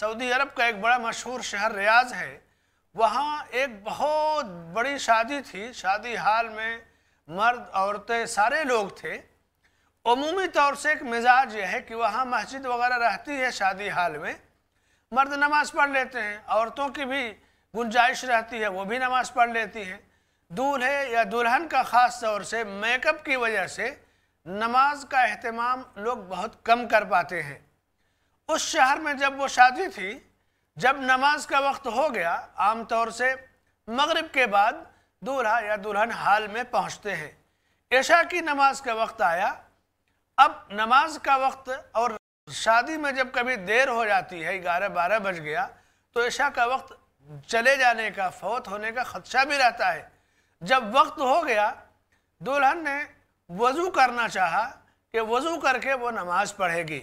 Saudi अरब का एक बड़ा मशहूर शहर रियाज है वहाँ एक बहुत बड़ी शादी थी शादी हाल में मर्द औरतें सारे लोग थे अमूमी तौर से एक मिजाज यह है कि वहाँ मस्जिद वगैरह रहती है शादी हाल में मर्द नमाज पढ़ लेते हैं औरतों की भी गुंजाइश रहती है वो भी नमाज पढ़ लेती हैं दूल्हे या दुल्हन का ख़ास तौर से मेकअप की वजह से नमाज का अहतमाम लोग बहुत कम कर पाते हैं उस शहर में जब वो शादी थी जब नमाज का वक्त हो गया आमतौर से मगरिब के बाद दूल्हा या दुल्हन हाल में पहुँचते हैं ऐशा की नमाज का वक्त आया अब नमाज का वक्त और शादी में जब कभी देर हो जाती है ग्यारह बारह बज गया तो ऐशा का वक्त चले जाने का फौत होने का खदशा भी रहता है जब वक्त हो गया दुल्हन ने वज़ू करना चाहा कि वज़ू करके वो नमाज़ पढ़ेगी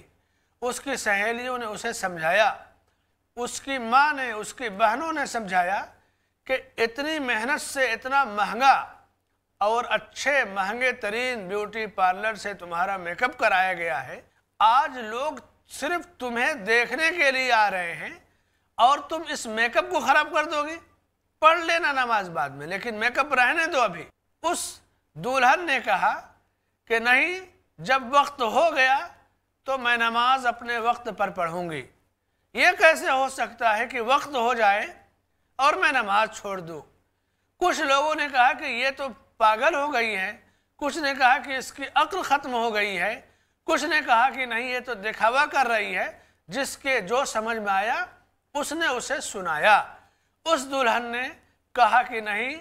उसकी सहेलियों ने उसे समझाया उसकी माँ ने उसकी बहनों ने समझाया कि इतनी मेहनत से इतना महंगा और अच्छे महंगे तरीन ब्यूटी पार्लर से तुम्हारा मेकअप कराया गया है आज लोग सिर्फ तुम्हें देखने के लिए आ रहे हैं और तुम इस मेकअप को ख़राब कर दोगे पढ़ लेना नमाज बाद में लेकिन मेकअप रहने दो अभी उस दुल्हन ने कहा कि नहीं जब वक्त हो गया तो मैं नमाज अपने वक्त पर पढ़ूंगी ये कैसे हो सकता है कि वक्त हो जाए और मैं नमाज छोड़ दूँ कुछ लोगों ने कहा कि ये तो पागल हो गई है कुछ ने कहा कि इसकी अक्ल ख़त्म हो गई है कुछ ने कहा कि नहीं ये तो दिखावा कर रही है जिसके जो समझ में आया उसने उसे सुनाया उस दुल्हन ने कहा कि नहीं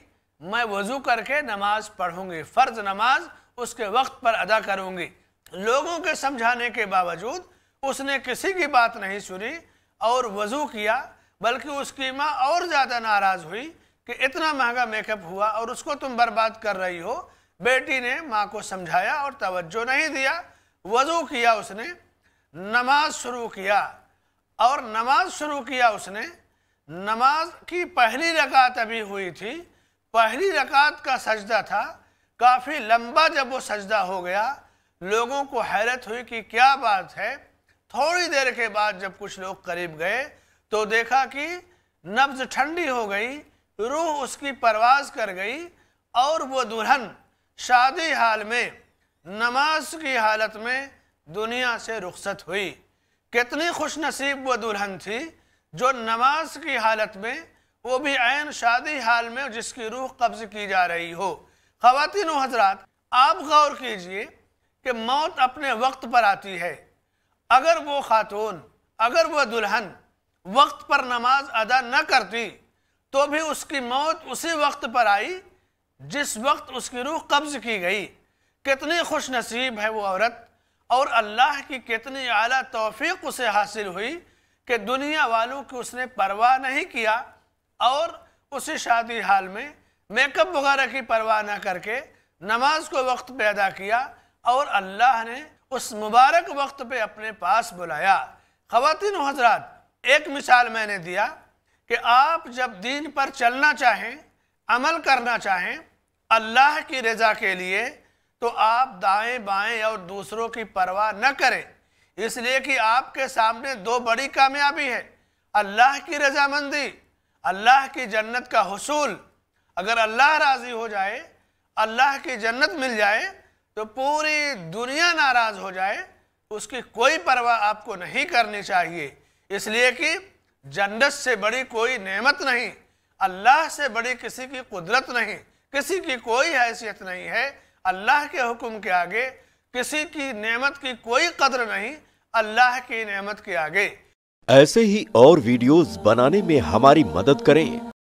मैं वज़ू करके नमाज़ पढ़ूंगी फ़र्ज़ नमाज उसके वक्त पर अदा करूंगी लोगों के समझाने के बावजूद उसने किसी की बात नहीं सुनी और वजू किया बल्कि उसकी माँ और ज़्यादा नाराज़ हुई कि इतना महंगा मेकअप हुआ और उसको तुम बर्बाद कर रही हो बेटी ने माँ को समझाया और तवज्जो नहीं दिया वजू किया उसने नमाज शुरू किया और नमाज शुरू किया उसने नमाज की पहली रकात अभी हुई थी पहली रकात का सजदा था काफ़ी लंबा जब वो सजदा हो गया लोगों को हैरत हुई कि क्या बात है थोड़ी देर के बाद जब कुछ लोग करीब गए तो देखा कि नब्ज ठंडी हो गई रूह उसकी परवाज कर गई और वो दुल्हन शादी हाल में नमाज की हालत में दुनिया से रुखसत हुई कितनी खुशनसीब वो दुल्हन थी जो नमाज की हालत में वो भी आन शादी हाल में जिसकी रूह कब्ज की जा रही हो खातिन हजरात आप गौर कीजिए कि मौत अपने वक्त पर आती है अगर वो खातून अगर वह दुल्हन वक्त पर नमाज अदा न करती तो भी उसकी मौत उसी वक्त पर आई जिस वक्त उसकी रूह कब्ज़ की गई कितनी खुश नसीब है वो औरत और अल्लाह की कितनी आला तोफ़ी उसे हासिल हुई कि दुनिया वालों की उसने परवाह नहीं किया और उसी शादी हाल में मेकअप वगैरह की परवाह न करके नमाज को वक्त पर अदा किया और अल्लाह ने उस मुबारक वक्त पे अपने पास बुलाया खातिन हजरात एक मिसाल मैंने दिया कि आप जब दीन पर चलना चाहें अमल करना चाहें अल्लाह की रजा के लिए तो आप दाएं बाएं और दूसरों की परवाह न करें इसलिए कि आपके सामने दो बड़ी कामयाबी है अल्लाह की रजामंदी अल्लाह की जन्नत का हसूल अगर अल्लाह राज़ी हो जाए अल्लाह की जन्नत मिल जाए तो पूरी दुनिया नाराज हो जाए उसकी कोई परवाह आपको नहीं करनी चाहिए इसलिए कि जन्नत से बड़ी कोई नेमत नहीं अल्लाह से बड़ी किसी की कुदरत नहीं किसी की कोई हैसियत नहीं है अल्लाह के हुक्म के आगे किसी की नेमत की कोई कदर नहीं अल्लाह की नेमत के आगे ऐसे ही और वीडियोस बनाने में हमारी मदद करें